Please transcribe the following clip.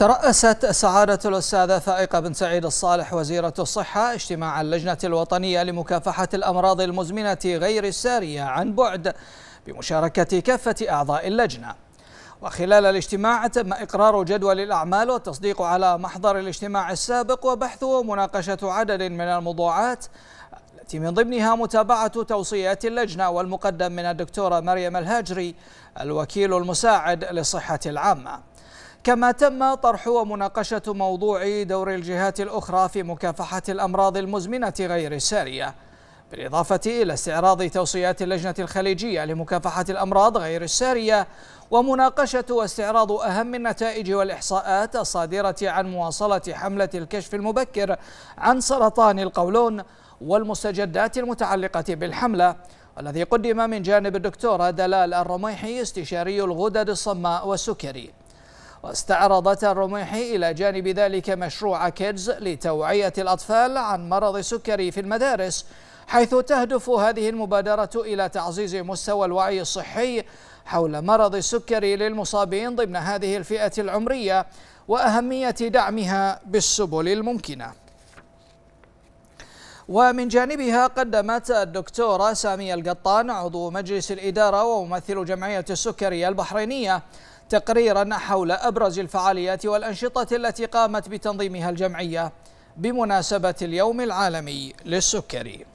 ترأست سعادة الأستاذة فائقة بن سعيد الصالح وزيرة الصحة اجتماع اللجنة الوطنية لمكافحة الأمراض المزمنة غير السارية عن بعد بمشاركة كافة أعضاء اللجنة وخلال الاجتماع تم إقرار جدول الأعمال والتصديق على محضر الاجتماع السابق وبحث ومناقشة عدد من الموضوعات التي من ضمنها متابعة توصيات اللجنة والمقدم من الدكتورة مريم الهاجري الوكيل المساعد للصحة العامة كما تم طرح ومناقشة موضوع دور الجهات الأخرى في مكافحة الأمراض المزمنة غير السارية بالإضافة إلى استعراض توصيات اللجنة الخليجية لمكافحة الأمراض غير السارية ومناقشة واستعراض أهم النتائج والإحصاءات الصادرة عن مواصلة حملة الكشف المبكر عن سرطان القولون والمستجدات المتعلقة بالحملة الذي قدم من جانب الدكتورة دلال الرميحي استشاري الغدد الصماء والسكري واستعرضت الرميحي إلى جانب ذلك مشروع كيدز لتوعية الأطفال عن مرض السكري في المدارس حيث تهدف هذه المبادرة إلى تعزيز مستوى الوعي الصحي حول مرض السكري للمصابين ضمن هذه الفئة العمرية وأهمية دعمها بالسبل الممكنة ومن جانبها قدمت الدكتورة سامية القطان عضو مجلس الإدارة وممثل جمعية السكري البحرينية تقريرا حول أبرز الفعاليات والأنشطة التي قامت بتنظيمها الجمعية بمناسبة اليوم العالمي للسكري